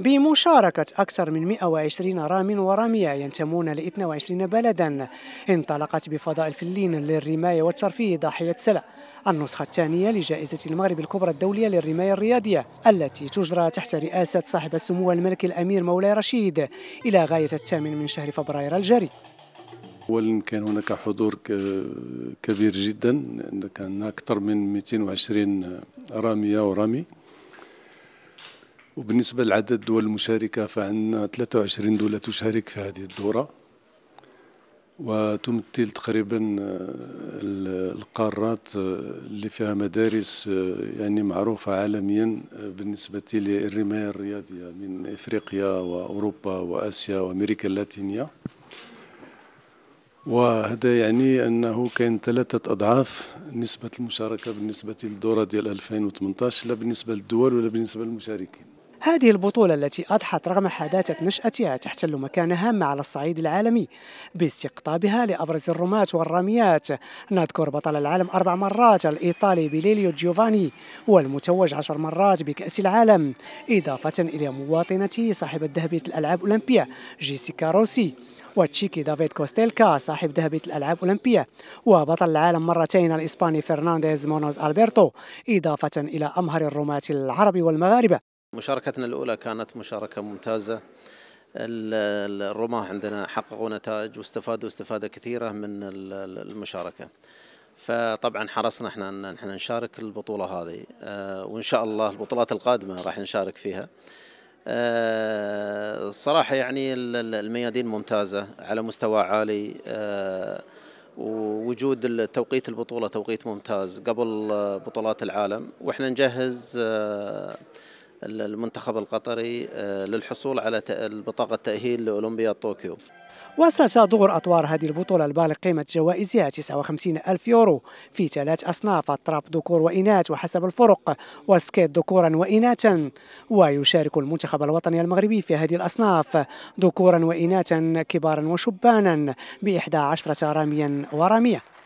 بمشاركة أكثر من 120 رام ورامية ينتمون ل 22 بلدا انطلقت بفضاء الفلين للرماية والترفيه ضاحية سلا النسخة الثانية لجائزة المغرب الكبرى الدولية للرماية الرياضية التي تجرى تحت رئاسة صاحب السمو الملك الأمير مولاي رشيد إلى غاية الثامن من شهر فبراير الجاري اولا كان هناك حضور كبير جدا كان اكثر من 220 راميه ورامي وبالنسبة لعدد الدول المشاركة فعندنا 23 دولة تشارك في هذه الدورة وتمثل تقريبا آه، القارات آه، اللي فيها مدارس آه، يعني معروفة عالميا بالنسبة للرماية الرياضية من إفريقيا وأوروبا وآسيا وأمريكا اللاتينية وهذا يعني أنه كان ثلاثة أضعاف نسبة المشاركة بالنسبة للدورة ديال 2018 لا بالنسبة للدول ولا بالنسبة للمشاركين هذه البطولة التي أضحت رغم حداثة نشأتها تحتل مكانة هامة على الصعيد العالمي باستقطابها لأبرز الرماة والرميات نذكر بطل العالم أربع مرات الإيطالي بيليليو جيوفاني والمتوج عشر مرات بكأس العالم إضافة إلى مواطنته صاحبة ذهبية الألعاب الأولمبية جيسيكا روسي وتشيكي دافيد كوستيلكا صاحب ذهبية الألعاب الأولمبية وبطل العالم مرتين الإسباني فرنانديز مونوز ألبرتو إضافة إلى أمهر الرماة العرب والمغاربة مشاركتنا الأولى كانت مشاركة ممتازة الرماة عندنا حققوا نتائج واستفادوا استفادة كثيرة من المشاركة فطبعا حرصنا احنا ان احنا نشارك البطولة هذه آه، وان شاء الله البطولات القادمة راح نشارك فيها الصراحة آه، يعني الميادين ممتازة على مستوى عالي آه، ووجود توقيت البطولة توقيت ممتاز قبل بطولات العالم واحنا نجهز المنتخب القطري آه، للحصول على بطاقة تأهيل لأولمبياد طوكيو وستدور أطوار هذه البطولة البالغ قيمة جوائزها 59 ألف يورو في ثلاث أصناف التراب ذكور وإناث وحسب الفرق والسكيت ذكورا وإناثا ويشارك المنتخب الوطني المغربي في هذه الأصناف ذكورا وإناثا كبارا وشبانا بإحدى عشرة راميا ورامية